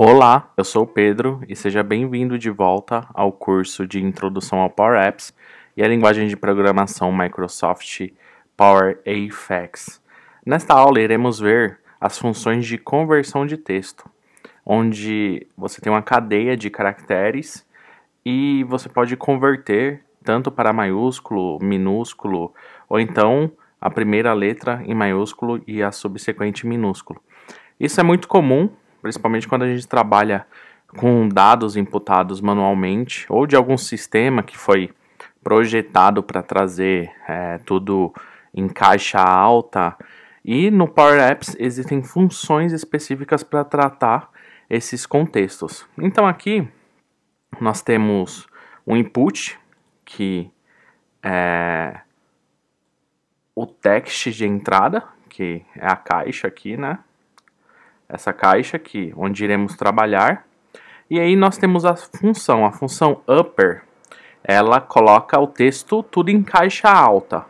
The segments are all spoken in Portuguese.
Olá, eu sou o Pedro e seja bem-vindo de volta ao curso de Introdução ao Power Apps e a linguagem de programação Microsoft Power Aphex. Nesta aula iremos ver as funções de conversão de texto, onde você tem uma cadeia de caracteres e você pode converter tanto para maiúsculo, minúsculo ou então a primeira letra em maiúsculo e a subsequente minúsculo. Isso é muito comum principalmente quando a gente trabalha com dados imputados manualmente ou de algum sistema que foi projetado para trazer é, tudo em caixa alta. E no Power Apps existem funções específicas para tratar esses contextos. Então aqui nós temos um input que é o text de entrada, que é a caixa aqui, né? essa caixa aqui, onde iremos trabalhar. E aí nós temos a função, a função upper, ela coloca o texto tudo em caixa alta.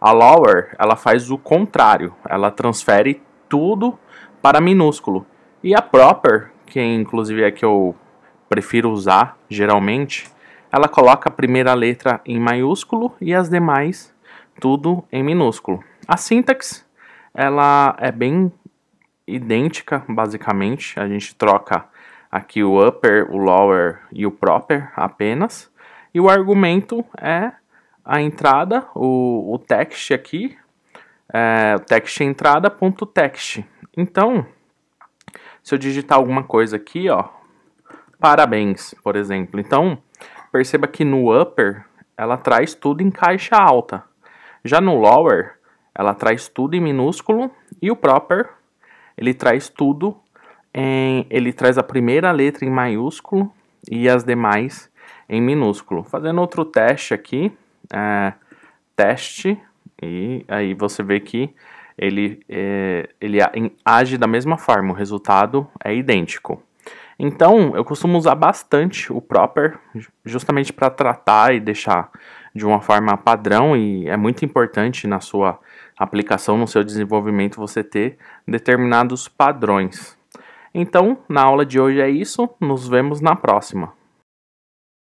A lower, ela faz o contrário, ela transfere tudo para minúsculo. E a proper, que inclusive é que eu prefiro usar geralmente, ela coloca a primeira letra em maiúsculo e as demais tudo em minúsculo. A sintaxe, ela é bem idêntica, basicamente. A gente troca aqui o upper, o lower e o proper apenas. E o argumento é a entrada, o, o text aqui, é, text entrada ponto text. Então, se eu digitar alguma coisa aqui, ó, parabéns, por exemplo. Então, perceba que no upper ela traz tudo em caixa alta. Já no lower, ela traz tudo em minúsculo e o proper ele traz tudo, em, ele traz a primeira letra em maiúsculo e as demais em minúsculo. Fazendo outro teste aqui, é, teste, e aí você vê que ele, é, ele age da mesma forma, o resultado é idêntico. Então, eu costumo usar bastante o proper, justamente para tratar e deixar de uma forma padrão, e é muito importante na sua aplicação no seu desenvolvimento você ter determinados padrões. Então, na aula de hoje é isso, nos vemos na próxima.